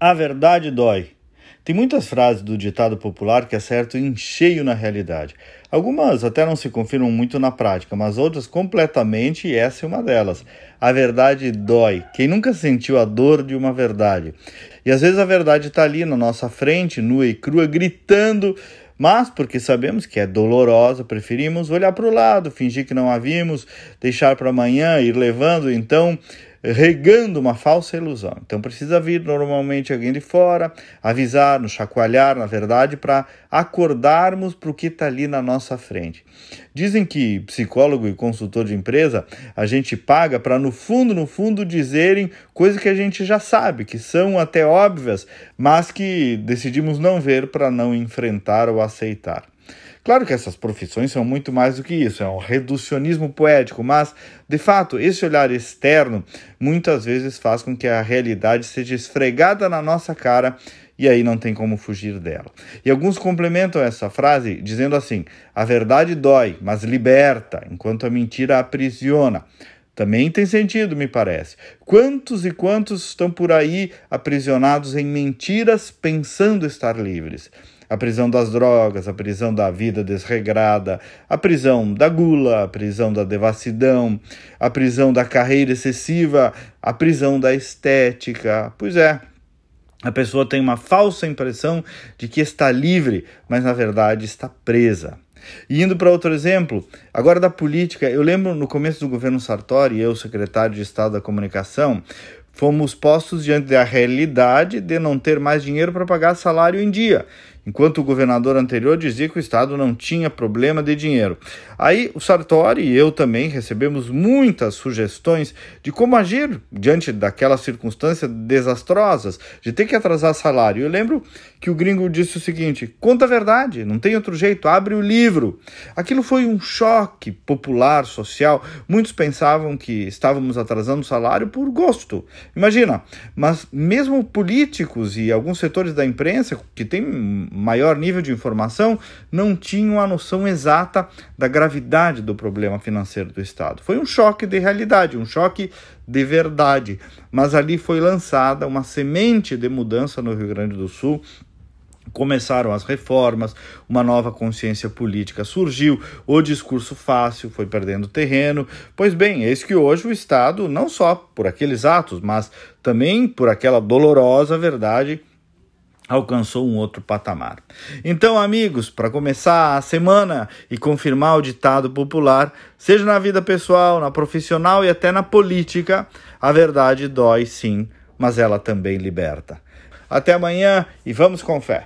A verdade dói. Tem muitas frases do ditado popular que acertam em cheio na realidade. Algumas até não se confirmam muito na prática, mas outras completamente, e essa é uma delas. A verdade dói. Quem nunca sentiu a dor de uma verdade? E às vezes a verdade está ali na nossa frente, nua e crua, gritando, mas porque sabemos que é dolorosa, preferimos olhar para o lado, fingir que não a vimos, deixar para amanhã, ir levando. Então, regando uma falsa ilusão. Então precisa vir normalmente alguém de fora, avisar, nos chacoalhar, na verdade, para acordarmos para o que está ali na nossa frente. Dizem que psicólogo e consultor de empresa a gente paga para, no fundo, no fundo, dizerem coisas que a gente já sabe, que são até óbvias, mas que decidimos não ver para não enfrentar ou aceitar. Claro que essas profissões são muito mais do que isso, é um reducionismo poético, mas, de fato, esse olhar externo muitas vezes faz com que a realidade seja esfregada na nossa cara e aí não tem como fugir dela. E alguns complementam essa frase dizendo assim: a verdade dói, mas liberta, enquanto a mentira aprisiona. Também tem sentido, me parece. Quantos e quantos estão por aí aprisionados em mentiras pensando estar livres? a prisão das drogas, a prisão da vida desregrada, a prisão da gula, a prisão da devassidão, a prisão da carreira excessiva, a prisão da estética. Pois é, a pessoa tem uma falsa impressão de que está livre, mas na verdade está presa. E indo para outro exemplo, agora da política, eu lembro no começo do governo Sartori, eu, secretário de Estado da Comunicação, fomos postos diante da realidade de não ter mais dinheiro para pagar salário em dia enquanto o governador anterior dizia que o Estado não tinha problema de dinheiro. Aí o Sartori e eu também recebemos muitas sugestões de como agir diante daquelas circunstâncias desastrosas de ter que atrasar salário. Eu lembro que o gringo disse o seguinte: conta a verdade, não tem outro jeito, abre o livro. Aquilo foi um choque popular, social. Muitos pensavam que estávamos atrasando o salário por gosto. Imagina, mas mesmo políticos e alguns setores da imprensa que têm maior nível de informação, não tinham a noção exata da gravidade do problema financeiro do Estado. Foi um choque de realidade, um choque de verdade, mas ali foi lançada uma semente de mudança no Rio Grande do Sul começaram as reformas, uma nova consciência política surgiu, o discurso fácil foi perdendo terreno. Pois bem, eis que hoje o Estado, não só por aqueles atos, mas também por aquela dolorosa verdade alcançou um outro patamar. Então, amigos, para começar a semana e confirmar o ditado popular, seja na vida pessoal, na profissional e até na política, a verdade dói sim, mas ela também liberta. Até amanhã e vamos com fé.